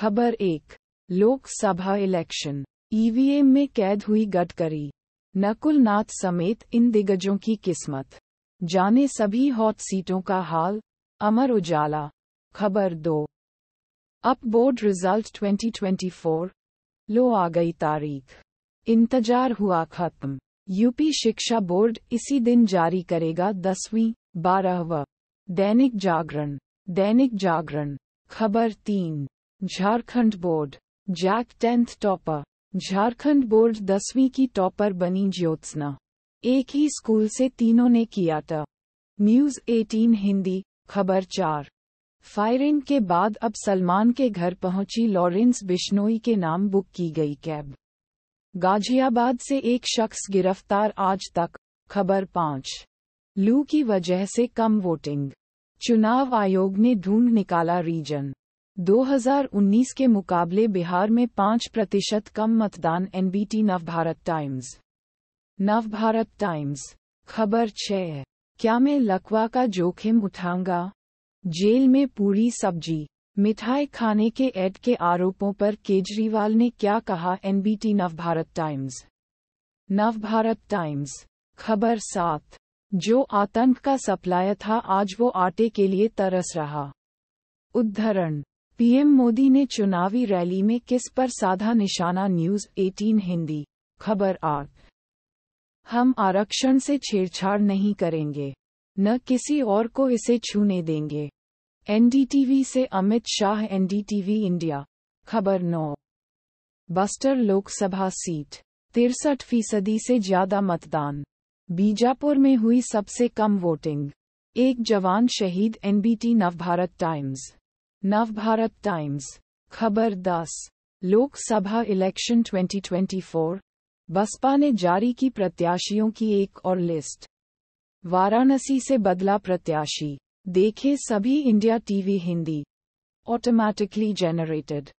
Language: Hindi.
खबर एक लोकसभा इलेक्शन ईवीएम में कैद हुई गडकरी नकुल नाथ समेत इन दिग्गजों की किस्मत जाने सभी हॉट सीटों का हाल अमर उजाला खबर दो अप बोर्ड रिजल्ट 2024 लो आ गई तारीख इंतजार हुआ खत्म यूपी शिक्षा बोर्ड इसी दिन जारी करेगा दसवीं बारहवा दैनिक जागरण दैनिक जागरण खबर तीन Jharkhand board JAC tenth topper Jharkhand board दसवीं की टॉपर बनी ज्योत्सना एक ही स्कूल से तीनों ने किया था न्यूज 18 हिंदी खबर चार फायरिंग के बाद अब सलमान के घर पहुंची लॉरेंस बिश्नोई के नाम बुक की गई कैब गाजियाबाद से एक शख्स गिरफ्तार आज तक खबर पांच लू की वजह से कम वोटिंग चुनाव आयोग ने ढूंढ निकाला रीजन 2019 के मुकाबले बिहार में पाँच प्रतिशत कम मतदान NBT Navbharat Times Navbharat Times खबर छः क्या मैं लकवा का जोखिम उठाऊंगा जेल में पूरी सब्जी मिठाई खाने के एड के आरोपों पर केजरीवाल ने क्या कहा NBT Navbharat Times Navbharat Times खबर सात जो आतंक का सप्लायर था आज वो आटे के लिए तरस रहा उद्धरण पीएम मोदी ने चुनावी रैली में किस पर साधा निशाना न्यूज 18 हिंदी खबर आठ हम आरक्षण से छेड़छाड़ नहीं करेंगे न किसी और को इसे छूने देंगे एनडीटीवी से अमित शाह एनडीटीवी इंडिया खबर नौ बस्तर लोकसभा सीट तिरसठ फीसदी से ज्यादा मतदान बीजापुर में हुई सबसे कम वोटिंग एक जवान शहीद NBT Navbharat Times Navbharat Times खबर 10 लोकसभा इलेक्शन 2024 बसपा ने जारी की प्रत्याशियों की एक और लिस्ट वाराणसी से बदला प्रत्याशी देखें सभी India TV Hindi automatically generated